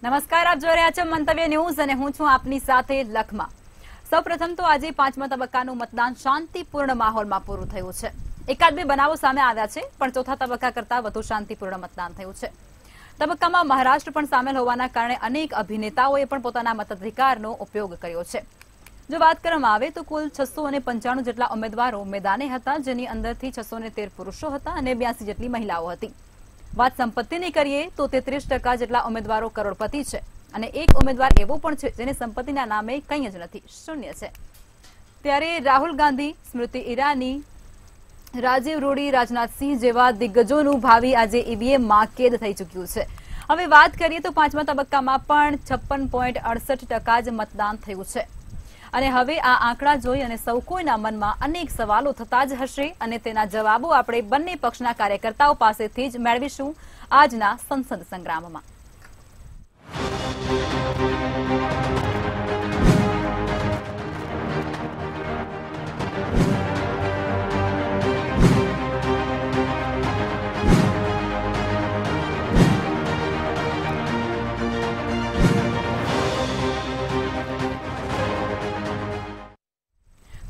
નમસ્કાર આપ જોઈ રહ્યા છો મંતવ્ય ન્યૂઝ અને હું છું આપની સાથે લખમા સૌપ્રથમ તો આજે પાંચમા તબક્કાનું મતદાન શાંતિપૂર્ણ માહોલમાં પૂરું થયું છે એકાદ બે બનાવો સામે આવ્યા છે પણ ચોથા તબક્કા કરતાં વધુ શાંતિપૂર્ણ મતદાન થયું છે તબક્કામાં મહારાષ્ટ્ર પણ સામેલ હોવાના કારણે અનેક અભિનેતાઓએ પણ પોતાના મતાધિકારનો ઉપયોગ કર્યો છે જો વાત કરવામાં આવે તો કુલ છસો અને પંચાણું જેટલા ઉમેદવારો મેદાને હતા જેની અંદરથી છસો પુરુષો હતા અને બ્યાસી જેટલી મહિલાઓ હતી વાત સંપત્તિની કરીએ તો તેત્રીસ ટકા જેટલા ઉમેદવારો કરોડપતિ છે અને એક ઉમેદવાર એવો પણ છે જેની સંપત્તિના નામે કંઈ જ નથી શૂન્ય છે ત્યારે રાહુલ ગાંધી સ્મૃતિ ઈરાની રાજીવ રૂડી રાજનાથસિંહ જેવા દિગ્ગજોનું ભાવિ આજે ઈવીએમમાં કેદ થઈ ચૂક્યું છે હવે વાત કરીએ તો પાંચમા તબક્કામાં પણ છપ્પન પોઈન્ટ અડસઠ ટકા જ મતદાન થયું છે અને હવે આ આંકડા જોઈ અને સૌ કોઈના મનમાં અનેક સવાલો થતા જ હશે અને તેના જવાબો આપણે બંને પક્ષના કાર્યકર્તાઓ પાસેથી જ મેળવીશું આજના સંસદ સંગ્રામમાં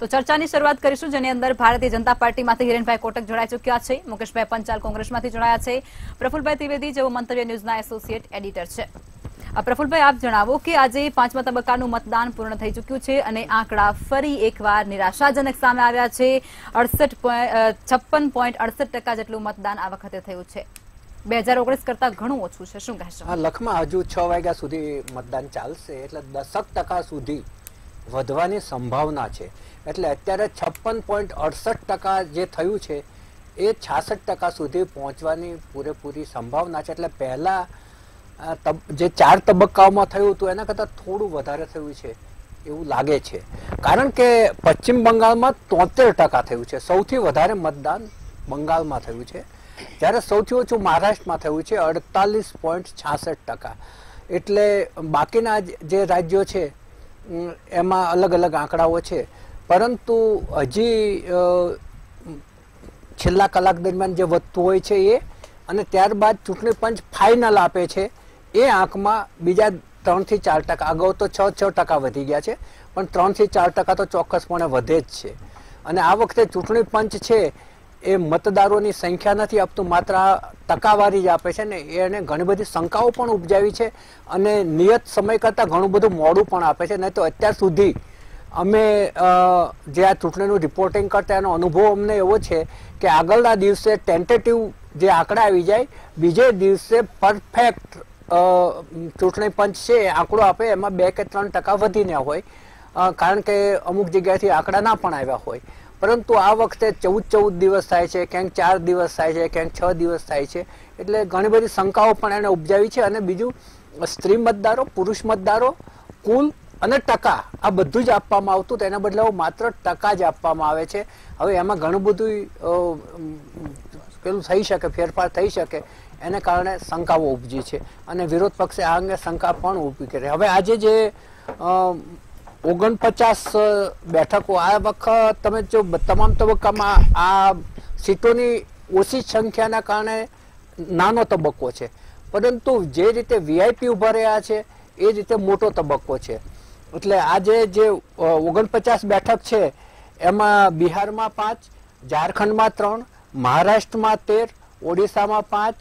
તો ચર્ચાની શરૂઆત કરીશું જેની અંદર ભારતીય જનતા પાર્ટીમાંથી હિરેનભાઈ કોટક જોડાઈ ચૂક્યા છે મુકેશભાઈ પંચાલ કોંગ્રેસમાંથી જોડાયા છે પ્રફુલભાઈ ત્રિવેદી જેઓ મંતવ્ય ન્યૂઝના એસોસિએટ એડિટર છે પ્રફુલભાઈ આપ જણાવો કે આજે પાંચમા તબક્કાનું મતદાન પૂર્ણ થઈ ચૂક્યું છે અને આંકડા ફરી એકવાર નિરાશાજનક સામે આવ્યા છે અડસઠ છપ્પન પોઈન્ટ અડસઠ ટકા જેટલું મતદાન આ વખતે થયું છે બે હજાર ઓગણીસ કરતા ઘણું ઓછું છે શું કહેશો લખમાં હજુ છ વાગ્યા સુધી મતદાન ચાલશે એટલે દસક ટકા સુધી વધવાની સંભાવના છે એટલે અત્યારે છપ્પન પોઈન્ટ અડસઠ ટકા જે થયું છે એ છાસઠ ટકા સુધી પહોંચવાની પૂરેપૂરી સંભાવના છે એટલે પહેલાં જે ચાર તબક્કાઓમાં થયું હતું એના કરતાં થોડું વધારે થયું છે એવું લાગે છે કારણ કે પશ્ચિમ બંગાળમાં તોતેર ટકા થયું છે સૌથી વધારે મતદાન બંગાળમાં થયું છે જ્યારે સૌથી ઓછું મહારાષ્ટ્રમાં થયું છે અડતાલીસ પોઈન્ટ છાસઠ ટકા એટલે બાકીના જે રાજ્યો છે એમાં અલગ અલગ આંકડાઓ છે પરંતુ હજી છેલ્લા કલાક દરમિયાન જે વધતું હોય છે એ અને ત્યારબાદ ચૂંટણી પંચ ફાઇનલ આપે છે એ આંકમાં બીજા ત્રણથી ચાર ટકા અગાઉ તો છ છ ટકા વધી ગયા છે પણ ત્રણથી ચાર ટકા તો ચોક્કસપણે વધે જ છે અને આ વખતે ચૂંટણી પંચ છે એ મતદારોની સંખ્યા નથી આપતું માત્ર ટકાવારી જ આપે છે ને એને ઘણી બધી શંકાઓ પણ ઉપજાવી છે અને નિયત સમય કરતાં ઘણું બધું મોડું પણ આપે છે નહીં તો અત્યાર સુધી અમે જે આ ચૂંટણીનું રિપોર્ટિંગ કરતા એનો અનુભવ અમને એવો છે કે આગળના દિવસે ટેન્ટેટિવ જે આંકડા આવી જાય બીજે દિવસે પરફેક્ટ ચૂંટણી પંચ છે આંકડો આપે એમાં બે કે ત્રણ ટકા વધીને હોય કારણ કે અમુક જગ્યાએથી આંકડા ના પણ આવ્યા હોય પરંતુ આ વખતે ચૌદ ચૌદ દિવસ થાય છે ક્યાંક ચાર દિવસ થાય છે ક્યાંક છ દિવસ થાય છે એટલે ઘણી બધી શંકાઓ પણ એને ઉપજાવી છે અને બીજું સ્ત્રી મતદારો પુરુષ મતદારો કુલ અને ટકા આ બધું જ આપવામાં આવતું તેના બદલાવ માત્ર ટકા જ આપવામાં આવે છે હવે એમાં ઘણું બધું પેલું થઈ શકે ફેરફાર થઈ શકે એને કારણે શંકાઓ ઉપજી છે અને વિરોધ પક્ષે આ અંગે શંકા પણ ઊભી કરી હવે આજે જે ઓગણપચાસ બેઠકો આ વખત તમે જો તમામ તબક્કામાં આ સીટોની ઓછી સંખ્યાના કારણે નાનો તબક્કો છે પરંતુ જે રીતે વીઆઈપી ઊભા રહ્યા છે એ રીતે મોટો તબક્કો છે એટલે આજે જે ઓગણપચાસ બેઠક છે એમાં બિહારમાં પાંચ ઝારખંડમાં ત્રણ મહારાષ્ટ્રમાં તેર ઓડિશામાં પાંચ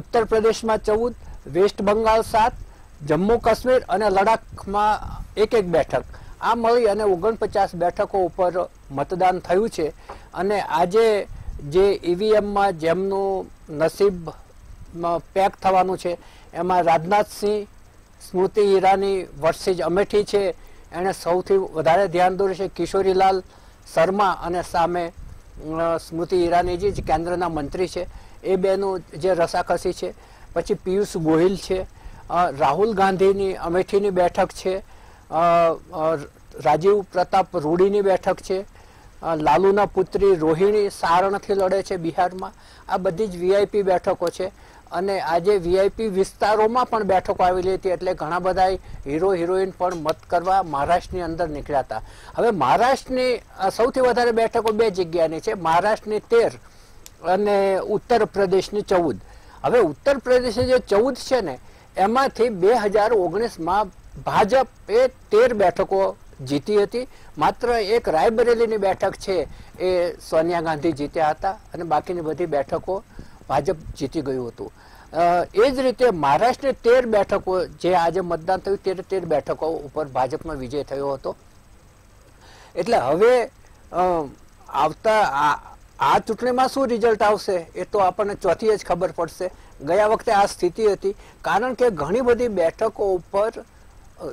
ઉત્તર પ્રદેશમાં ચૌદ વેસ્ટ બંગાળ સાત જમ્મુ કાશ્મીર અને લડાખમાં એક એક બેઠક આ મળી અને ઓગણપચાસ બેઠકો ઉપર મતદાન થયું છે અને આજે જે ઈવીએમમાં જેમનું નસીબ પેક થવાનું છે એમાં રાજનાથસિંહ સ્મૃતિ ઈરાની વર્ષેજ અમેઠી છે એણે સૌથી વધારે ધ્યાન દોર્યું છે કિશોરીલાલ શર્મા અને સામે સ્મૃતિ ઈરાનીજી જે કેન્દ્રના મંત્રી છે એ બેનું જે રસાકસી છે પછી પિયુષ ગોહિલ છે રાહુલ ગાંધીની અમેઠીની બેઠક છે રાજીવ પ્રતાપ રૂડીની બેઠક છે લાલુના પુત્રી રોહિણી સારણથી લડે છે બિહારમાં આ બધી જ વીઆઈપી બેઠકો છે અને આજે વીઆઈપી વિસ્તારોમાં પણ બેઠકો આવેલી હતી એટલે ઘણા બધા હીરો હિરોઈન પણ મત કરવા મહારાષ્ટ્રની અંદર નીકળ્યા હતા હવે મહારાષ્ટ્રની સૌથી વધારે બેઠકો બે જગ્યાની છે મહારાષ્ટ્રની તેર અને ઉત્તર પ્રદેશની ચૌદ હવે ઉત્તર પ્રદેશની જે ચૌદ છે ને એમાંથી બે હજાર ઓગણીસમાં ભાજપ એ તેર બેઠકો જીતી હતી માત્ર એક રાયબરેલીની બેઠક છે એ સોનિયા ગાંધી જીત્યા હતા અને બાકીની બધી બેઠકો ભાજપ જીતી ગયું હતું એ જ રીતે મહારાષ્ટ્રની તેર બેઠકો જે આજે મતદાન થયું તેર તેર બેઠકો ઉપર ભાજપનો વિજય થયો હતો એટલે હવે આવતા આ ચૂંટણીમાં શું રિઝલ્ટ આવશે એ તો આપણને ચોથી જ ખબર પડશે ગયા વખતે આ સ્થિતિ હતી કારણ કે ઘણી બધી બેઠકો ઉપર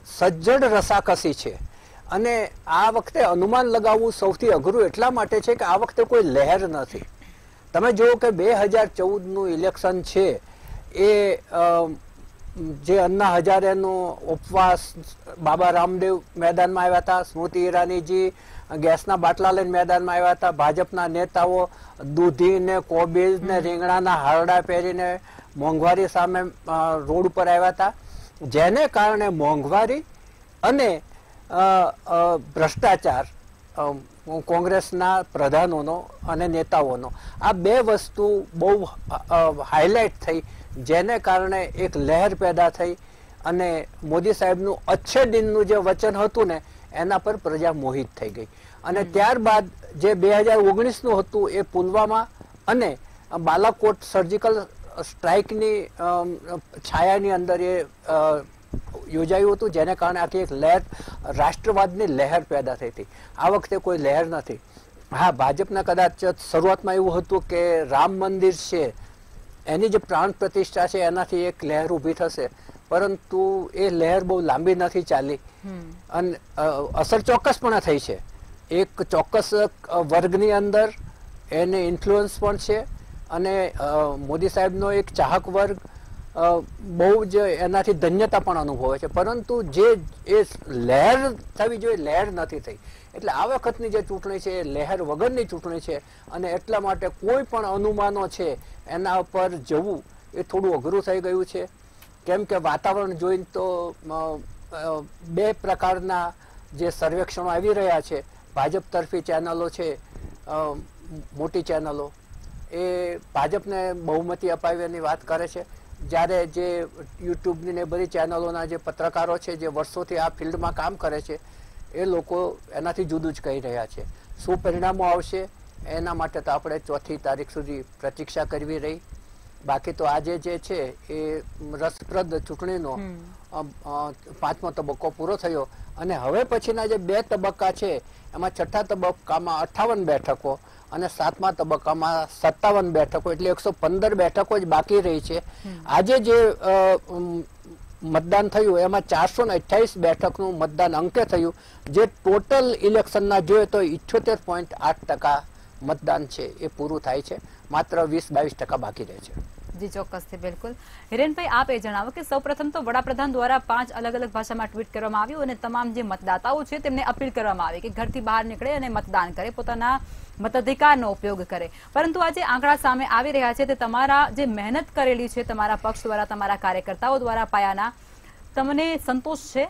સજ્જડ રસાકસી છે અને આ વખતે અનુમાન લગાવવું સૌથી અઘરું એટલા માટે છે કે આ વખતે કોઈ લહેર નથી તમે જુઓ કે બે હજાર ચૌદનું ઇલેક્શન છે એ જે અન્ના હજારેનો ઉપવાસ બાબા રામદેવ મેદાનમાં આવ્યા હતા સ્મૃતિ ઈરાનીજી ગેસના બાટલા લઈને મેદાનમાં આવ્યા હતા ભાજપના નેતાઓ દૂધીને કોબીજ ને રીંગણાના હારડા પહેરીને મોંઘવારી સામે રોડ ઉપર આવ્યા હતા જેને કારણે મોંઘવારી અને ભ્રષ્ટાચાર કોંગ્રેસના પ્રધાનોનો અને નેતાઓનો આ બે વસ્તુ બહુ હાઇલાઇટ થઈ જેને કારણે એક લહેર પેદા થઈ અને મોદી સાહેબનું અચ્છે દિનનું જે વચન હતું ને એના પર પ્રજા મોહિત થઈ ગઈ અને ત્યારબાદ જે બે હજાર ઓગણીસનું હતું એ પુલવામા અને બાલાકોટ સર્જિકલ સ્ટ્રાઇકની છાયાની અંદર એ યોજાયું હતું જેને કારણે આખી એક લહેર રાષ્ટ્રવાદની લહેર પેદા થઈ હતી આ વખતે કોઈ લહેર નથી હા ભાજપના કદાચ શરૂઆતમાં એવું હતું કે રામ મંદિર છે એની જે પ્રાણ પ્રતિષ્ઠા છે એનાથી એક લહેર ઊભી થશે પરંતુ એ લહેર બહુ લાંબી નથી ચાલી અને અસર ચોક્કસપણે થઈ છે એક ચોક્કસ વર્ગની અંદર એને ઇન્ફ્લુઅન્સ પણ છે અને મોદી સાહેબનો એક ચાહક વર્ગ બહુ જ એનાથી ધન્યતા પણ અનુભવે છે પરંતુ જે એ લહેર થવી જોઈએ લહેર નથી થઈ એટલે આ વખતની જે ચૂંટણી છે એ લહેર વગરની ચૂંટણી છે અને એટલા માટે કોઈ પણ અનુમાનો છે એના પર જવું એ થોડું અઘરું થઈ ગયું છે કેમ કે વાતાવરણ જોઈને તો બે પ્રકારના જે સર્વેક્ષણો આવી રહ્યા છે ભાજપ તરફી ચેનલો છે મોટી ચેનલો એ ભાજપને બહુમતી અપાવ્યાની વાત કરે છે જ્યારે જે યુટ્યુબની ને બધી ચેનલોના જે પત્રકારો છે જે વર્ષોથી આ ફિલ્ડમાં કામ કરે છે એ લોકો એનાથી જુદું જ કહી રહ્યા છે શું પરિણામો આવશે એના માટે તો આપણે ચોથી તારીખ સુધી પ્રતીક્ષા કરવી રહી બાકી તો આજે જે છે એ રસપ્રદ ચૂંટણીનો પાંચમો તબક્કો પૂરો થયો અને હવે પછીના જે બે તબક્કા છે એમાં છઠ્ઠા તબક્કામાં અઠાવન બેઠકો અને સાતમા તબક્કામાં સત્તાવન બેઠકો એટલે એકસો પંદર બેઠકો જ બાકી રહી છે આજે જે મતદાન થયું એમાં ચારસો ને અઠ્યાવીસ બેઠકનું મતદાન અંકે થયું જે ટોટલ ઇલેક્શનના જોઈએ તો ઇઠ્યોતેર પોઈન્ટ આઠ ટકા મતદાન છે એ પૂરું થાય છે માત્ર વીસ બાવીસ ટકા બાકી રહે છે જી ચોક્કસથી બિલકુલ હિરેનભાઈ આપ એ જણાવો કે સૌપ્રથમ તો વડાપ્રધાન દ્વારા પાંચ અલગ અલગ ભાષામાં ટ્વીટ કરવામાં આવ્યું અને તમામ જે મતદાતાઓ છે તેમને અપીલ કરવામાં આવી કે ઘરથી બહાર નીકળે અને મતદાન કરે પોતાના મતાધિકારનો ઉપયોગ કરે પરંતુ આજે આંકડા સામે આવી રહ્યા છે તે તમારા જે મહેનત કરેલી છે તમારા પક્ષ દ્વારા તમારા કાર્યકર્તાઓ દ્વારા પાયાના તમને સંતોષ છે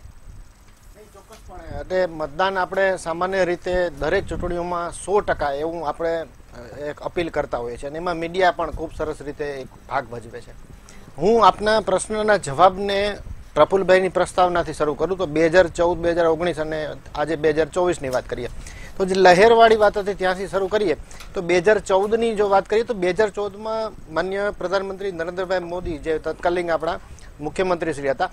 ચોક્કસપણે મતદાન આપણે સામાન્ય રીતે દરેક ચૂંટણીઓમાં સો ટકા એવું આપણે એક અપીલ કરતા હોઈએ છીએ અને એમાં મીડિયા પણ ખૂબ સરસ રીતે એક ભાગ ભજવે છે હું આપના પ્રશ્નના જવાબને પ્રફુલભાઈની પ્રસ્તાવનાથી શરૂ કરું તો બે હજાર ચૌદ બે હજાર ઓગણીસ અને આજે બે હજાર ચોવીસની વાત કરીએ તો જે લહેરવાળી વાત હતી ત્યાંથી શરૂ કરીએ તો બે હજાર ચૌદની જો વાત કરીએ તો બે હજાર ચૌદમાં માન્ય પ્રધાનમંત્રી નરેન્દ્રભાઈ મોદી જે તત્કાલીન આપણા મુખ્યમંત્રી શ્રી હતા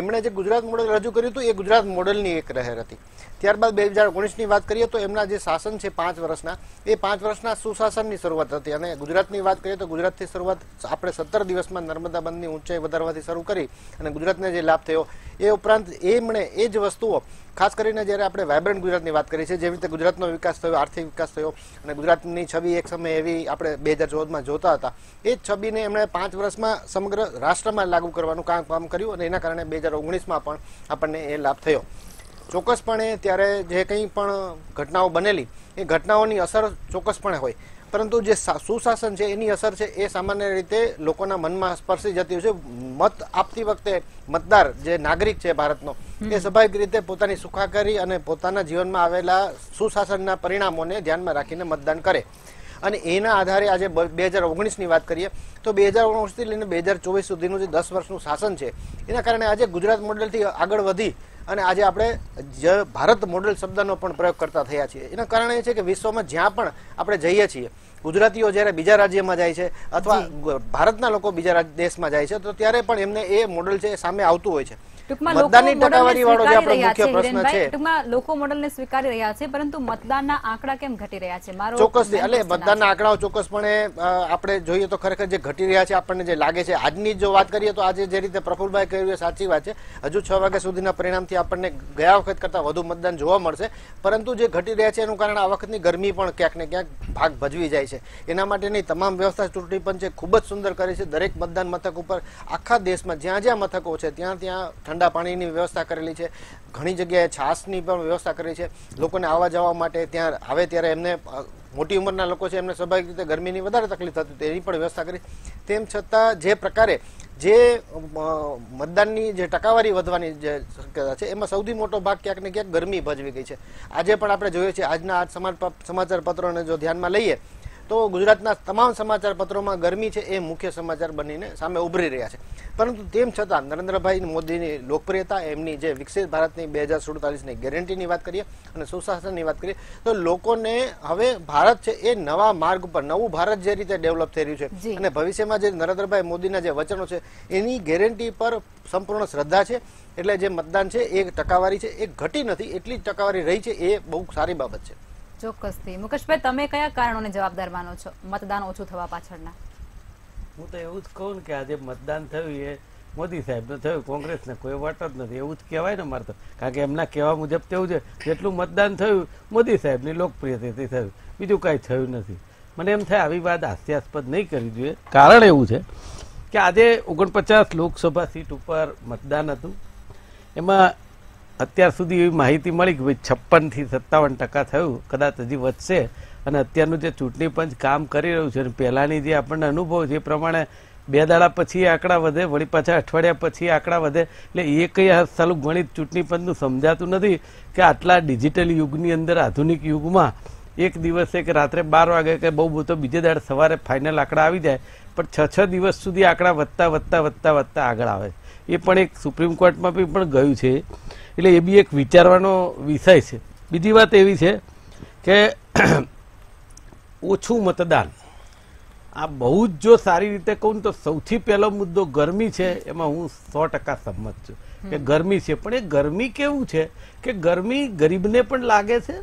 એમણે જે ગુજરાત મોડલ રજૂ કર્યું હતું એ ગુજરાત મોડલની એક લહેર હતી ત્યારબાદ બે હજાર ઓગણીસની વાત કરીએ તો એમના જે શાસન છે પાંચ વર્ષના એ પાંચ વર્ષના સુશાસનની શરૂઆત હતી અને ગુજરાતની વાત કરીએ તો ગુજરાતથી શરૂઆત આપણે સત્તર દિવસમાં નર્મદા બંધની ઊંચાઈ વધારવાથી શરૂ કરી અને ગુજરાતને જે લાભ થયો એ ઉપરાંત એમણે એ જ વસ્તુઓ ખાસ કરીને જ્યારે આપણે વાયબ્રન્ટ ગુજરાતની વાત કરી છે જેવી રીતે ગુજરાતનો વિકાસ થયો આર્થિક વિકાસ થયો અને ગુજરાતની છબી એક સમયે એવી આપણે બે હજાર ચૌદમાં જોતા હતા એ જ છબીને એમણે પાંચ વર્ષમાં સમગ્ર રાષ્ટ્રમાં લાગુ કરવાનું કામ કર્યું અને એના કારણે બે હજાર ઓગણીસમાં પણ આપણને એ લાભ થયો ચોક્કસપણે ત્યારે જે કંઈ પણ ઘટનાઓ બનેલી એ ઘટનાઓની અસર ચોક્કસપણે હોય પરંતુ જે સુશાસન છે એની અસર છે એ સામાન્ય રીતે લોકોના મનમાં સ્પર્શી જતી હોય છે મત આપતી વખતે મતદાર જે નાગરિક છે ભારતનો એ સ્વાભાવિક રીતે પોતાની સુખાકારી અને પોતાના જીવનમાં આવેલા સુશાસનના પરિણામોને ધ્યાનમાં રાખીને મતદાન કરે અને એના આધારે આજે બે હજાર ઓગણીસની વાત કરીએ તો બે હજાર ઓગણીસથી લઈને બે હજાર ચોવીસ સુધીનું જે દસ વર્ષનું શાસન છે એના કારણે આજે ગુજરાત મોડલથી આગળ વધી અને આજે આપણે જ ભારત મોડેલ શબ્દનો પણ પ્રયોગ કરતા થયા છીએ એના કારણે એ છે કે વિશ્વમાં જ્યાં પણ આપણે જઈએ છીએ ગુજરાતીઓ જ્યારે બીજા રાજ્યમાં જાય છે અથવા ભારતના લોકો બીજા દેશમાં જાય છે તો ત્યારે પણ એમને એ મોડેલ છે સામે આવતું હોય છે સાચી વાત છે હજુ છ વાગ્યા સુધીના પરિણામ થી આપણને ગયા વખત કરતા વધુ મતદાન જોવા મળશે પરંતુ જે ઘટી રહ્યા છે એનું કારણ આ વખતની ગરમી પણ ક્યાંક ને ક્યાંક ભાગ ભજવી જાય છે એના માટેની તમામ વ્યવસ્થા ચૂંટણી પંચે ખૂબ જ સુંદર કરી છે દરેક મતદાન મથક ઉપર આખા દેશમાં જ્યાં જ્યાં મથકો છે ત્યાં ત્યાં ઠંડા પાણીની વ્યવસ્થા કરેલી છે ઘણી જગ્યાએ છાશની પણ વ્યવસ્થા કરેલી છે લોકોને આવવા જવા માટે ત્યાં આવે ત્યારે એમને મોટી ઉંમરના લોકો છે એમને સ્વાભાવિક રીતે ગરમીની વધારે તકલીફ થતી તેની પણ વ્યવસ્થા કરી તેમ છતાં જે પ્રકારે જે મતદાનની જે ટકાવારી વધવાની જે શક્યતા છે એમાં સૌથી મોટો ભાગ ક્યાંક ને ક્યાંક ગરમી ભજવી ગઈ છે આજે પણ આપણે જોઈએ છીએ આજના આ સમાચાર પત્રોને જો ધ્યાનમાં લઈએ તો ગુજરાતના તમામ સમાચાર પત્રોમાં ગરમી છે એ મુખ્ય સમાચાર બનીને સામે ઉભરી રહ્યા છે પરંતુ તેમ છતાં નરેન્દ્રભાઈ મોદીની લોકપ્રિયતા એમની જે વિકસિત ભારતની બે હજાર સુડતાલીસની ગેરંટીની વાત કરીએ અને સુશાસનની વાત કરીએ તો લોકોને હવે ભારત છે એ નવા માર્ગ પર નવું ભારત જે રીતે ડેવલપ થઈ રહ્યું છે અને ભવિષ્યમાં જે નરેન્દ્રભાઈ મોદીના જે વચનો છે એની ગેરંટી પર સંપૂર્ણ શ્રદ્ધા છે એટલે જે મતદાન છે એ ટકાવારી છે એ ઘટી નથી એટલી જ ટકાવારી રહી છે એ બહુ સારી બાબત છે ચોક્કસથી મુકેશભાઈ તમે કયા કારણોને જવાબદાર માનો છો મતદાન ઓછું થવા પાછળના હું તો એવું જ કહું કે આજે મતદાન થયું એ મોદી સાહેબને થયું કોંગ્રેસને કોઈ વાટ જ નથી એવું જ કહેવાય ને મારે તો કારણ કે એમના કહેવા મુજબ તેવું છે જેટલું મતદાન થયું મોદી સાહેબની લોકપ્રિયતાથી થયું બીજું કાંઈ થયું નથી મને એમ થાય આવી વાત હાસ્યાસ્પદ નહીં કરવી જોઈએ કારણ એવું છે કે આજે ઓગણપચાસ લોકસભા સીટ ઉપર મતદાન હતું એમાં અત્યાર સુધી એવી માહિતી મળી કે ભાઈ છપ્પનથી સત્તાવન ટકા થયું કદાચ હજી વધશે અને અત્યારનું જે ચૂંટણી પંચ કામ કરી રહ્યું છે અને પહેલાંની જે આપણને અનુભવ છે એ પ્રમાણે બે દાડા પછી આંકડા વધે વળી પાછા અઠવાડિયા પછી આંકડા વધે એટલે એ કંઈ સાલું ગણિત ચૂંટણી પંચનું સમજાતું નથી કે આટલા ડિજિટલ યુગની અંદર આધુનિક યુગમાં એક દિવસે કે રાત્રે બાર વાગે કે બહુ તો બીજે દાડ સવારે ફાઇનલ આંકડા આવી જાય પણ છ છ દિવસ સુધી આંકડા વધતા વધતા વધતા વધતા આગળ આવે છે એ પણ એક સુપ્રીમ કોર્ટમાં બી પણ ગયું છે એટલે એ બી એક વિચારવાનો વિષય છે બીજી વાત એવી છે કે ઓછું મતદાન આ બહુ જ જો સારી રીતે કહું તો સૌથી પહેલો મુદ્દો ગરમી છે એમાં હું સો ટકા સંમત છું કે ગરમી છે પણ એ ગરમી કેવું છે કે ગરમી ગરીબને પણ લાગે છે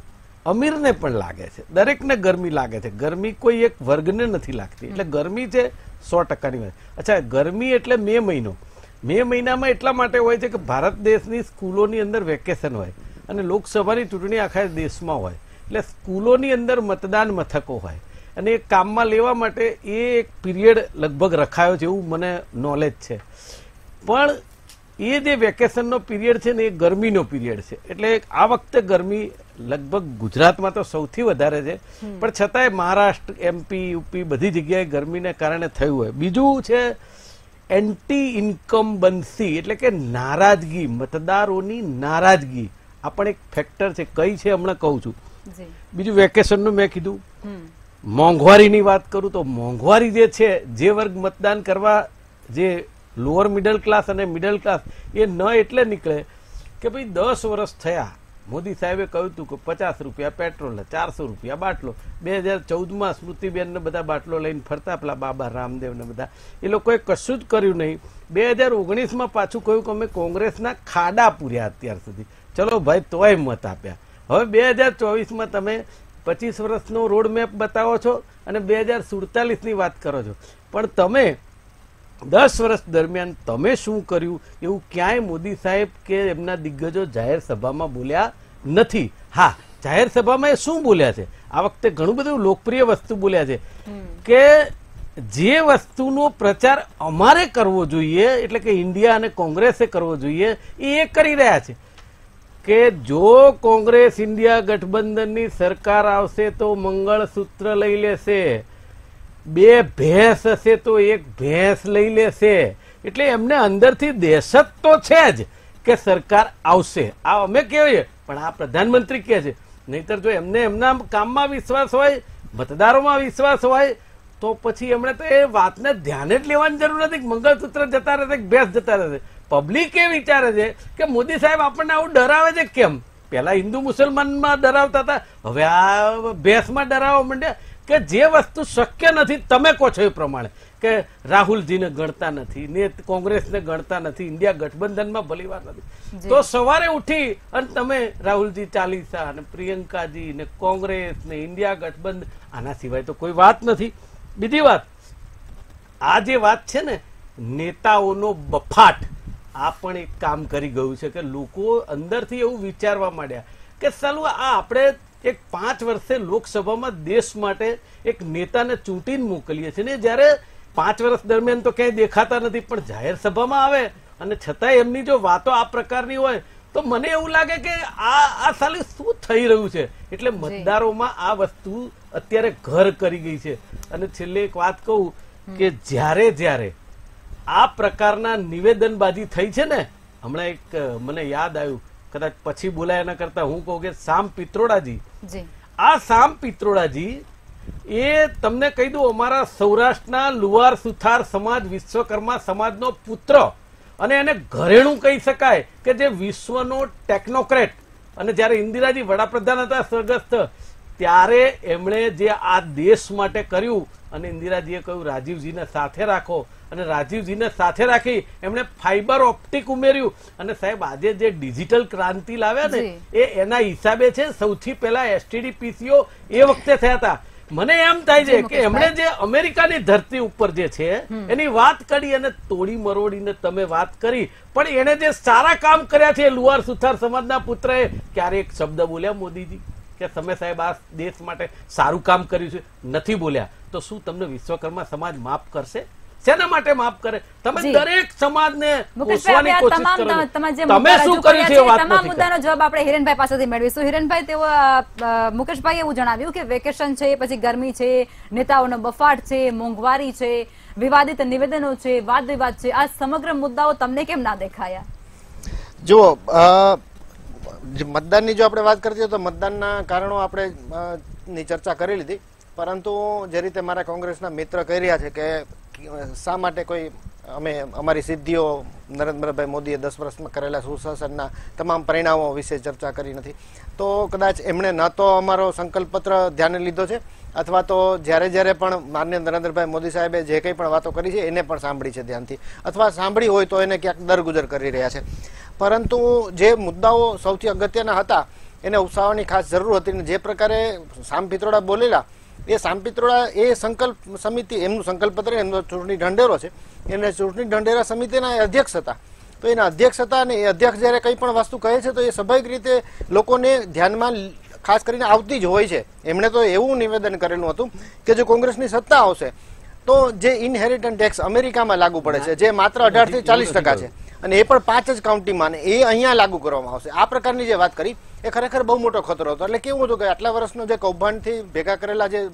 અમીરને પણ લાગે છે દરેકને ગરમી લાગે છે ગરમી કોઈ એક વર્ગને નથી લાગતી એટલે ગરમી છે સો ટકાની અચ્છા ગરમી એટલે મે મહિનો મે મહિનામાં એટલા માટે હોય છે કે ભારત દેશની સ્કૂલોની અંદર વેકેશન હોય અને લોકસભાની ચૂંટણી આખા દેશમાં હોય એટલે સ્કૂલોની અંદર મતદાન મથકો હોય અને એ કામમાં લેવા માટે એ એક પીરિયડ લગભગ રખાયો છે એવું મને નોલેજ છે પણ એ જે વેકેશનનો પીરિયડ છે ને એ ગરમીનો પીરિયડ છે એટલે આ વખતે ગરમી લગભગ ગુજરાતમાં તો સૌથી વધારે છે પણ છતાંય મહારાષ્ટ્ર એમપી યુપી બધી જગ્યાએ ગરમીને કારણે થયું હોય બીજું છે એન્ટી ઇન્કમ ઇન્કમ્બન્સી એટલે કે નારાજગી મતદારોની નારાજગી આ પણ એક ફેક્ટર છે કઈ છે હમણાં કહું છું બીજું વેકેશનનું મેં કીધું મોંઘવારીની વાત કરું તો મોંઘવારી જે છે જે વર્ગ મતદાન કરવા જે લોઅર મિડલ ક્લાસ અને મિડલ ક્લાસ એ ન એટલે નીકળે કે ભાઈ દસ વર્ષ થયા મોદી સાહેબે કહ્યું હતું કે પચાસ રૂપિયા પેટ્રોલ ચારસો રૂપિયા બાટલો બે હજાર ચૌદમાં સ્મૃતિબેનને બધા બાટલો લઈને ફરતા પેલા બાબા રામદેવને બધા એ લોકોએ કશું જ કર્યું નહીં બે હજાર ઓગણીસમાં પાછું કહ્યું કે અમે કોંગ્રેસના ખાડા પૂર્યા અત્યાર સુધી ચલો ભાઈ તોય મત આપ્યા હવે બે હજાર ચોવીસમાં તમે પચીસ વર્ષનો રોડ મેપ બતાવો છો અને બે હજાર સુડતાલીસની વાત કરો છો પણ તમે દસ વર્ષ દરમિયાન તમે શું કર્યું એવું ક્યાંય મોદી સાહેબ કે એમના દિગ્ગજો જાહેર સભામાં બોલ્યા નથી હા જાહેર સભામાં એ શું બોલ્યા છે આ વખતે ઘણું બધું લોકપ્રિય વસ્તુ બોલ્યા છે કે જે વસ્તુનો પ્રચાર અમારે કરવો જોઈએ એટલે કે ઇન્ડિયા અને કોંગ્રેસે કરવો જોઈએ એ કરી રહ્યા છે કે જો કોંગ્રેસ ઇન્ડિયા ગઠબંધનની સરકાર આવશે તો મંગળસૂત્ર લઈ લેશે બે ભેંસ હશે તો એક ભેંસ લઈ લેશે એટલે એમને અંદરથી દહેશત તો છે જ કે સરકાર આવશે આ અમે કહેવાય પણ આ પ્રધાનમંત્રી કહે છે નહીતર જો એમને એમના કામમાં વિશ્વાસ હોય મતદારોમાં વિશ્વાસ હોય તો પછી એમણે તો એ વાતને ધ્યાને જ લેવાની જરૂર નથી મંગળસૂત્ર જતા રહેશે ભેંસ જતા રહેશે પબ્લિક એ વિચારે છે કે મોદી સાહેબ આપણને આવું ડરાવે છે કેમ પહેલા હિન્દુ મુસલમાનમાં ડરાવતા હતા હવે આ ભેંસમાં ડરાવવા માંડ્યા કે જે વસ્તુ શક્ય નથી તમે કહો છો એ પ્રમાણે કે રાહુલજીને ગણતા નથી ને કોંગ્રેસને ગણતા નથી ઇન્ડિયા ગઠબંધનમાં ભલી નથી તો સવારે ઉઠી અને તમે રાહુલજી ચાલીસા અને પ્રિયંકાજી ને કોંગ્રેસ ને ઇન્ડિયા ગઠબંધન આના સિવાય તો કોઈ વાત નથી બીજી વાત આ જે વાત છે ને નેતાઓનો બફાટ આ પણ એક કામ કરી ગયું છે કે લોકો અંદરથી એવું વિચારવા માંડ્યા કે ચાલો આ આપણે એક પાંચ વર્ષે લોકસભામાં દેશ માટે એક નેતાને ચૂંટીને મોકલીએ છીએ ને જ્યારે પાંચ વર્ષ દરમિયાન તો ક્યાંય દેખાતા નથી પણ જાહેર સભામાં આવે અને છતાંય એમની જો વાતો આ પ્રકારની હોય તો મને એવું લાગે કે આ આ સાલે શું થઈ રહ્યું છે એટલે મતદારોમાં આ વસ્તુ અત્યારે ઘર કરી ગઈ છે અને છેલ્લે એક વાત કહું કે જ્યારે જ્યારે આ પ્રકારના નિવેદનબાજી થઈ છે ને હમણાં એક મને યાદ આવ્યું કદાચ પછી બોલાય એના કરતા હું કહું કે સામ પિત્રોડાજી આ સામ પિત્રોડાજી એ તમને કહી દઉં અમારા સૌરાષ્ટ્રના લુવાર સુથાર સમાજ વિશ્વકર્મા સમાજનો પુત્ર અને એને ઘરેણું કહી શકાય કે જે વિશ્વનો ટેકનોક્રેટ અને જ્યારે ઇન્દિરાજી વડાપ્રધાન હતા સ્વર્ગસ્થ ત્યારે એમણે જે આ દેશ માટે કર્યું અને ઇન્દિરાજીએ કહ્યું રાજીવજીને સાથે રાખો અને રાજીવજીને સાથે રાખી એમણે ફાઈબર ઓપ્ટિક ઉમેર્યું અને સાહેબ આજે જે ડિજિટલ ક્રાંતિ લાવ્યા ને એ એના હિસાબે છે સૌથી પહેલા એસટીડી પીસીઓ એ વખતે થયા હતા મને એમ થાય છે કે એમણે જે અમેરિકાની ધરતી ઉપર જે છે એની વાત કરી અને તોડી મરોડીને તમે વાત કરી પણ એને જે સારા કામ કર્યા છે લુહાર સુથાર સમાજના પુત્રએ ક્યારે એક શબ્દ બોલ્યા મોદીજી કે તમે સાહેબ આ દેશ માટે સારું કામ કર્યું છે નથી બોલ્યા તો શું તમને વિશ્વકર્મા સમાજ માફ કરશે શેના માટે માફ કરે તમે દરેક સમાજને પોષવાની કોશિશ કરો તમે તમામ મુદ્દાનો જવાબ આપણે હિરેનભાઈ પાસેથી મેળવીશું હિરેનભાઈ તેઓ મુકેશભાઈ એવું જણાવ્યું કે વેકેશન છે પછી ગરમી છે નેતાઓનો બફાટ છે મોંઘવારી છે વિવાદિત નિવેદનો છે વાદ વિવાદ છે આ સમગ્ર મુદ્દાઓ તમને કેમ ના દેખાયા જો મતદાનની જો આપણે વાત કરીએ હોય તો મતદાનના કારણો આપણે ની ચર્ચા કરી લીધી પરંતુ જે રીતે મારા કોંગ્રેસના મિત્ર કહી રહ્યા છે કે શા માટે કોઈ અમે અમારી સિદ્ધિઓ નરેન્દ્રભાઈ મોદીએ દસ વર્ષમાં કરેલા સુશાસનના તમામ પરિણામો વિશે ચર્ચા કરી નથી તો કદાચ એમણે ન તો અમારો સંકલ્પ પત્ર ધ્યાને લીધો છે અથવા તો જ્યારે જ્યારે પણ માન્ય નરેન્દ્રભાઈ મોદી સાહેબે જે કંઈ પણ વાતો કરી છે એને પણ સાંભળી છે ધ્યાનથી અથવા સાંભળી હોય તો એને ક્યાંક દરગુજર કરી રહ્યા છે પરંતુ જે મુદ્દાઓ સૌથી અગત્યના હતા એને ઉપસાવવાની ખાસ જરૂર હતી ને જે પ્રકારે સામ પિત્રોડા બોલેલા એ સાંપિત્રોળા એ સંકલ્પ સમિતિ એમનું સંકલ્પ પત્ર એમનો ચૂંટણી ઢંઢેરો છે એમને ચૂંટણી ઢંઢેરા સમિતિના અધ્યક્ષ હતા તો એના અધ્યક્ષ હતા અને એ અધ્યક્ષ જ્યારે કંઈ પણ વસ્તુ કહે છે તો એ સ્વાભાવિક રીતે લોકોને ધ્યાનમાં ખાસ કરીને આવતી જ હોય છે એમણે તો એવું નિવેદન કરેલું હતું કે જો કોંગ્રેસની સત્તા આવશે તો જે ઇનહેરિટન્સ ટેક્સ અમેરિકામાં લાગુ પડે છે જે માત્ર અઢારથી ચાલીસ ટકા છે અને એ પણ પાંચ જ કાઉન્ટીમાં એ અહીંયા લાગુ કરવામાં આવશે આ પ્રકારની જે વાત કરી એ ખરેખર બહુ મોટો ખતરો હતો એટલે કેવું હતું કે આટલા વર્ષનો જે કૌભાંડથી ભેગા કરેલા જે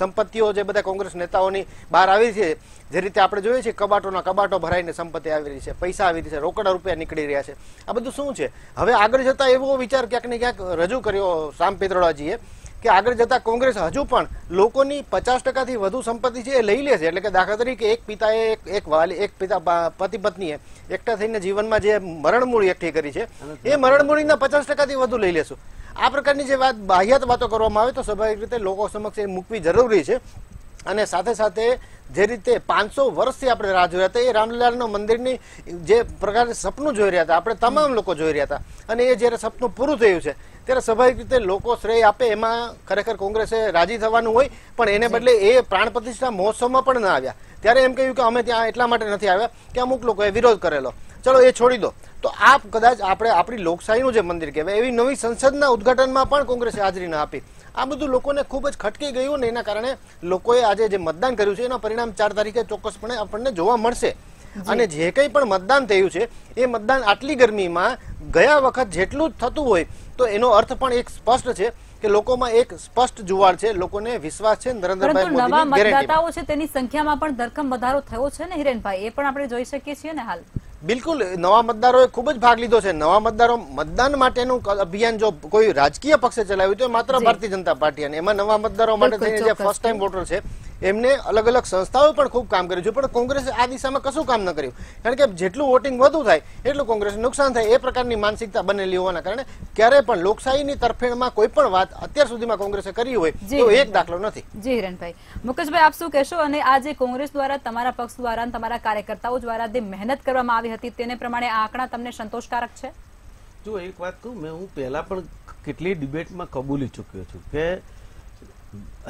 સંપત્તિઓ જે બધા કોંગ્રેસ નેતાઓની બહાર આવી છે જે રીતે આપણે જોઈએ છીએ કબાટોના કબાટો ભરાઈને સંપત્તિ આવી રહી છે પૈસા આવી રહી છે રોકડા રૂપિયા નીકળી રહ્યા છે આ બધું શું છે હવે આગળ જતાં એવો વિચાર ક્યાંક ને ક્યાંક રજૂ કર્યો રામ પિત્રોડાજીએ કે આગળ જતા કોંગ્રેસ હજુ પણ લોકોની પચાસ ટકાથી વધુ સંપત્તિ છે એ લઈ લેશે એટલે કે દાખલા તરીકે એક પિતાએ એક વાલી એક પિતા પતિ પત્નીએ એકઠા થઈને જીવનમાં જે મરણમૂળી એકઠી કરી છે એ મરણમૂળીના પચાસ ટકાથી વધુ લઈ લેશું આ પ્રકારની જે વાત બાહ્યાત વાતો કરવામાં આવે તો સ્વાભાવિક રીતે લોકો સમક્ષ એ મૂકવી જરૂરી છે અને સાથે સાથે જે રીતે પાંચસો વર્ષથી આપણે રાહ જોયા હતા એ રામલીલાનો મંદિરની જે પ્રકારે સપનું જોઈ રહ્યા હતા આપણે તમામ લોકો જોઈ રહ્યા હતા અને એ જ્યારે સપનું પૂરું થયું છે ત્યારે સ્વાભાવિક રીતે લોકો શ્રેય આપે એમાં ખરેખર કોંગ્રેસે રાજી થવાનું હોય પણ એને બદલે એ પ્રાણ પ્રતિષ્ઠા મહોત્સવમાં પણ ના આવ્યા ત્યારે એમ કહ્યું કે અમે ત્યાં એટલા માટે નથી આવ્યા કે અમુક લોકોએ વિરોધ કરેલો ચલો એ છોડી દો તો આ કદાચ આપણે આપણી લોકશાહીનું જે મંદિર કહેવાય એવી નવી સંસદના ઉદઘાટનમાં પણ કોંગ્રેસે હાજરી ના આપી આ બધું લોકોને ખૂબ જ ખટકી ગયું ને એના કારણે લોકોએ આજે જે મતદાન કર્યું છે એના પરિણામ ચાર તારીખે ચોક્કસપણે આપણને જોવા મળશે અને જે કંઈ પણ મતદાન થયું છે એ મતદાન આટલી ગરમીમાં ગયા વખત જેટલું જ થતું હોય તો એનો અર્થ પણ એક સ્પષ્ટ છે કે લોકોમાં એક સ્પષ્ટ જુવાર છે લોકોને વિશ્વાસ છે નરેન્દ્રભાઈ મોદીની ગેરંટી છે તેની સંખ્યામાં પણ ધરખમ વધારો થયો છે ને હિરેનભાઈ એ પણ આપણે જોઈ શકીએ છીએ ને હાલ બિલકુલ નવા મતદારોએ ખૂબ જ ભાગ લીધો છે નવા મતદારો મતદાન માટેનું અભિયાન જો કોઈ રાજકીય પક્ષે ચલાવ્યું તો માત્ર ભારતીય જનતા પાર્ટી અને એમાં નવા મતદારો માટે થઈને જે ફર્સ્ટ ટાઈમ વોટર છે એમને અલગ અલગ સંસ્થાઓએ પણ ખૂબ કામ કર્યું છે પણ કોંગ્રેસે આ દિશામાં કશું કામ ન કર્યું કારણ કે જેટલું વોટિંગ વધુ થાય એટલું કોંગ્રેસને નુકસાન થાય એ પ્રકારની માનસિકતા બનેલી હોવાના કારણે ક્યારેય પણ લોકશાહીની તરફેણમાં કોઈ પણ વાત અત્યાર સુધીમાં કોંગ્રેસે કરી હોય તો એક દાખલો નથી જી હિરણભાઈ મુકેશભાઈ આપ શું કહેશો અને આજે કોંગ્રેસ દ્વારા તમારા પક્ષ દ્વારા તમારા કાર્યકર્તાઓ દ્વારા જે મહેનત કરવામાં આવી આવી હતી તેને પ્રમાણે આ આંકડા તમને સંતોષકારક છે જો એક વાત કહું મેં હું પહેલાં પણ કેટલી ડિબેટમાં કબૂલી ચૂક્યો છું કે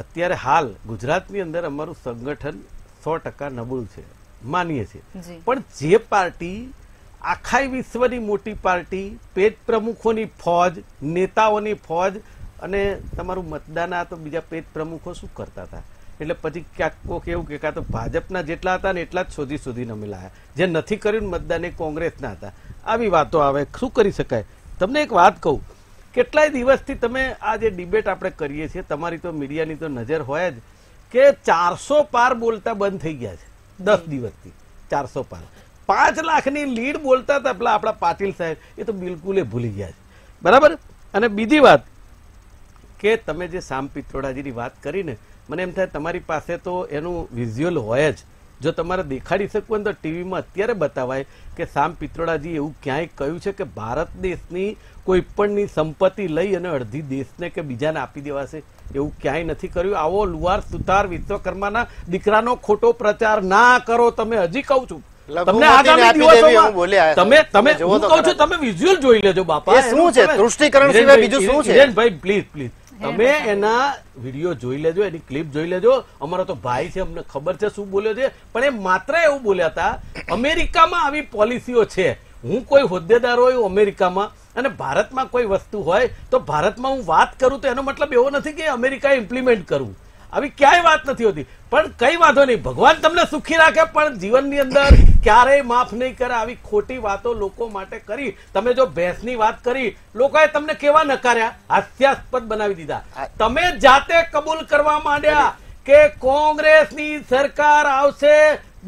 અત્યારે હાલ ગુજરાતની અંદર અમારું સંગઠન સો ટકા નબળું છે માનીએ છીએ પણ જે પાર્ટી આખા વિશ્વની મોટી પાર્ટી પેટ પ્રમુખોની ફોજ નેતાઓની ફોજ અને તમારું મતદાન આ તો બીજા પેટ પ્રમુખો શું કરતા હતા એટલે પછી ક્યાંક કોક એવું કે કાં તો ભાજપના જેટલા હતા ને એટલા જ શોધી શોધીને મિલાયા જે નથી કર્યું મતદાન એ કોંગ્રેસના હતા આવી વાતો આવે શું કરી શકાય તમને એક વાત કહું કેટલાય દિવસથી તમે આ જે ડિબેટ આપણે કરીએ છીએ તમારી તો મીડિયાની તો નજર હોય જ કે ચારસો પાર બોલતા બંધ થઈ ગયા છે દસ દિવસથી ચારસો પાર પાંચ લાખની લીડ બોલતા હતા પેલા આપણા પાટીલ સાહેબ એ તો બિલકુલ એ ભૂલી ગયા છે બરાબર અને બીજી વાત કે તમે જે સામ પિત્રોડાજીની વાત કરીને મને એમ થાય તમારી પાસે તો એનું વિઝ્યુઅલ હોય જ જો તમારે દેખાડી શકવું તો ટીવીમાં અત્યારે બતાવાય કે સામ પિત્રોડાજી એવું ક્યાંય કહ્યું છે કે ભારત દેશની કોઈ પણની સંપત્તિ લઈ અને અડધી દેશને કે બીજાને આપી દેવાશે એવું ક્યાંય નથી કર્યું આવો લુવાર સુતાર વિશ્વકર્માના દીકરાનો ખોટો પ્રચાર ના કરો તમે હજી કહું છું તમને આગામી દિવસોમાં તમે તમે હું કહું છું તમે વિઝ્યુઅલ જોઈ લેજો બાપા શું છે તૃષ્ટિકરણ સિવાય બીજું શું છે પ્લીઝ પ્લીઝ તમે એના વિડીયો જોઈ લેજો એની ક્લિપ જોઈ લેજો અમારો તો ભાઈ છે અમને ખબર છે શું બોલ્યો છે પણ એ માત્ર એવું બોલ્યા હતા અમેરિકામાં આવી પોલિસીઓ છે હું કોઈ હોદ્દેદાર હોય અમેરિકામાં અને ભારતમાં કોઈ વસ્તુ હોય તો ભારતમાં હું વાત કરું તો એનો મતલબ એવો નથી કે અમેરિકા ઇમ્પ્લિમેન્ટ કરું આવી ક્યાંય વાત નથી હોતી પણ કઈ વાંધો નહીં ભગવાન તમને સુખી રાખે પણ જીવનની અંદર ક્યારેય માફ નહીં કરે આવી ખોટી વાતો લોકો માટે કરી તમે જો ભેંસની વાત કરી લોકોએ તમને કેવા નકાર્યા હાસ્યાસ્પદ બનાવી દીધા તમે જાતે કબૂલ કરવા માંડ્યા કે કોંગ્રેસની સરકાર આવશે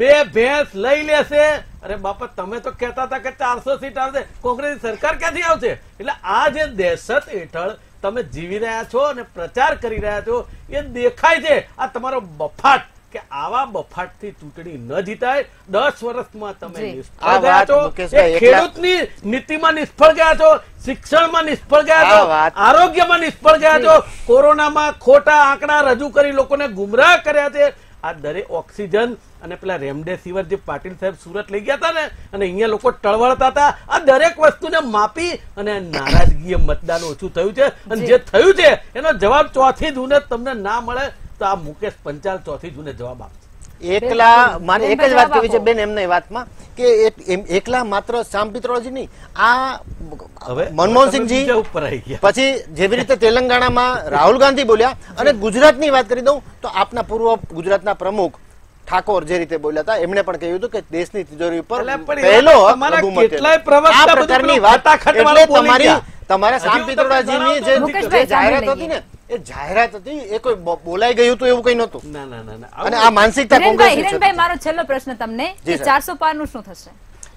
બે ભેંસ લઈ લેશે અરે બાપા તમે તો કહેતા હતા કે ચારસો સીટ આવશે કોંગ્રેસની સરકાર ક્યાંથી આવશે એટલે આ જે દહેશત હેઠળ તમે જીવી રહ્યા છો અને પ્રચાર કરી રહ્યા છો એ દેખાય છે આ તમારો બફાટ કે આવા બફાટથી ચૂંટણી ન જીતાય દસ વર્ષમાં તમે નિષ્ફળ ગયા છો ખેડૂતની નીતિમાં નિષ્ફળ ગયા છો શિક્ષણમાં નિષ્ફળ ગયા છો આરોગ્યમાં નિષ્ફળ ગયા છો કોરોનામાં ખોટા આંકડા રજૂ કરી લોકોને ગુમરાહ કર્યા છે આ દરેક ઓક્સિજન અને પેલા રેમડેસિવર જે પાટીલ સાહેબ સુરત લઈ ગયા હતા ને અને અહીંયા લોકો ટળવળતા હતા આ દરેક વસ્તુને માપી અને નારાજગીએ મતદાન ઓછું થયું છે અને જે થયું છે એનો જવાબ ચોથી જૂને તમને ના મળે તો આ મુકેશ પંચાલ ચોથી જૂને જવાબ આપશે એકલા મારે એક જ વાત કહેવી છે બેન એમની વાતમાં કે એકલા માત્ર સામ પિત્રોજી નહીં આ હવે મનમોહનસિંહજી ઉપર આવી ગયા પછી જેવી રીતે તેલંગાણામાં રાહુલ ગાંધી બોલ્યા અને ગુજરાતની વાત કરી દઉં તો આપના પૂર્વ ગુજરાતના પ્રમુખ ઠાકોર જે રીતે બોલ્યા હતા એમણે પણ કહ્યું હતું કે દેશની તિજોરી ઉપર પહેલો તમારી તમારા સામ પિત્રોડાજીની જે જાહેરાત હતી ને એ જાહેરાત હતી એ કોઈ બોલાઈ ગયું હતું એવું કઈ નતું ના ના ના અને આ માનસિકતા કોંગ્રેસ મારો છેલ્લો પ્રશ્ન તમને ચારસો પાર નું શું થશે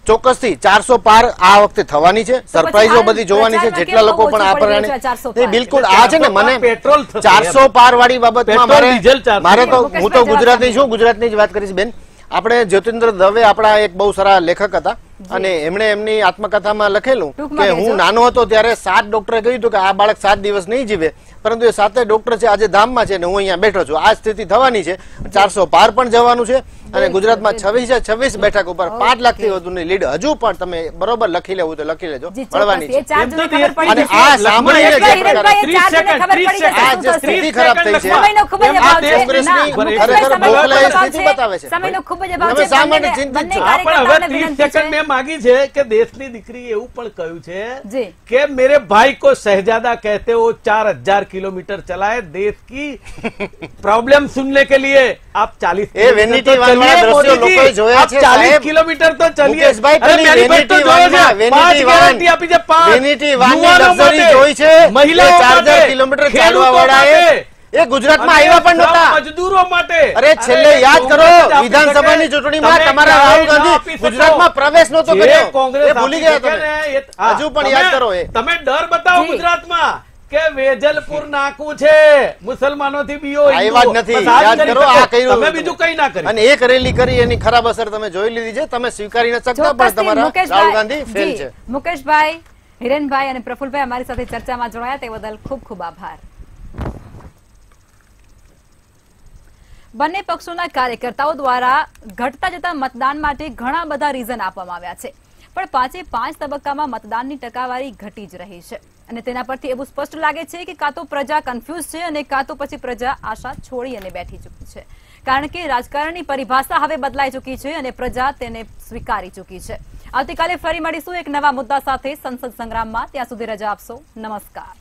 ચોક્કસથી ચારસો પાર આ વખતે થવાની છે સરપ્રાઈઝો બધી જોવાની છે જેટલા લોકો પણ આ પ્રમાણે બિલકુલ આ છે ને મને પેટ્રોલ ચારસો પાર વાળી બાબતમાં મારે તો હું તો ગુજરાતી છું ગુજરાતની જ વાત કરીશ બેન આપણે જ્યોતિન્દ્ર દવે આપણા એક બહુ સારા લેખક હતા અને એમણે એમની આત્મકથામાં લખેલું કે હું નાનો હતો ત્યારે સાત ડોક્ટરે કહ્યું હતું કે આ બાળક સાત દિવસ નહીં જીવે પરંતુ એ સાતે ડોક્ટર છે આજે ધામમાં છે અને હું અહીંયા બેઠો છું આ સ્થિતિ થવાની છે ચારસો પાર પણ જવાનું છે અને ગુજરાતમાં છવ્વીસ છવ્વીસ બેઠક ઉપર પાંચ લાખ થી વધુની લીડ હજુ પણ તમે બરોબર લખી લેવું તો લખી લેજો મળવાની છે અને આ સાંભળીને સ્થિતિ ખરાબ થઈ છે આ દીકરી એવું પણ કહ્યું છે કે મેરે ભાઈ કો શહેજાદા કહેતે ચાર હજાર કિલોમીટર ચલાએ દેશ કી प्रॉब्लम सुनने के लिए आप चालीस તમારા દ્રશ્યો એ ગુજરાતમાં આવ્યા પણ નહોતા મજદૂરો માટે અરે છેલ્લે યાદ કરો વિધાનસભાની ચૂંટણીમાં તમારા રાહુલ ગાંધી ગુજરાતમાં પ્રવેશ નતો કર્યો કોંગ્રેસ ભૂલી ગયા તમે હજુ પણ યાદ કરો એ તમે ડર બતાવો ગુજરાતમાં કે વેજલપુર નાકું છે મુસલમાનોથી બીઓ નથી યાદ કરો બીજું કઈ ના કરી અને એ કરેલી કરી એની ખરાબ અસર તમે જોઈ લીધી છે તમે સ્વીકારી ન શકતા પણ તમારા રાહુલ ગાંધી ફેલ છે મુકેશભાઈ હિરેનભાઈ અને પ્રફુલભાઈ અમારી સાથે ચર્ચામાં જોડાયા તે બદલ ખૂબ ખૂબ આભાર બંને પક્ષોના કાર્યકર્તાઓ દ્વારા ઘટતા જતા મતદાન માટે ઘણા બધા રીઝન આપવામાં આવ્યા છે પણ પાંચે પાંચ તબક્કામાં મતદાનની ટકાવારી ઘટી જ રહી છે અને તેના પરથી એવું સ્પષ્ટ લાગે છે કે કાં તો પ્રજા કન્ફ્યુઝ છે અને કાં તો પછી પ્રજા આશા છોડી અને બેઠી ચૂકી છે કારણ કે રાજકારણની પરિભાષા હવે બદલાઈ ચૂકી છે અને પ્રજા તેને સ્વીકારી ચૂકી છે આવતીકાલે ફરી મળીશું એક નવા મુદ્દા સાથે સંસદ સંગ્રામમાં ત્યાં સુધી રજા આપશો નમસ્કાર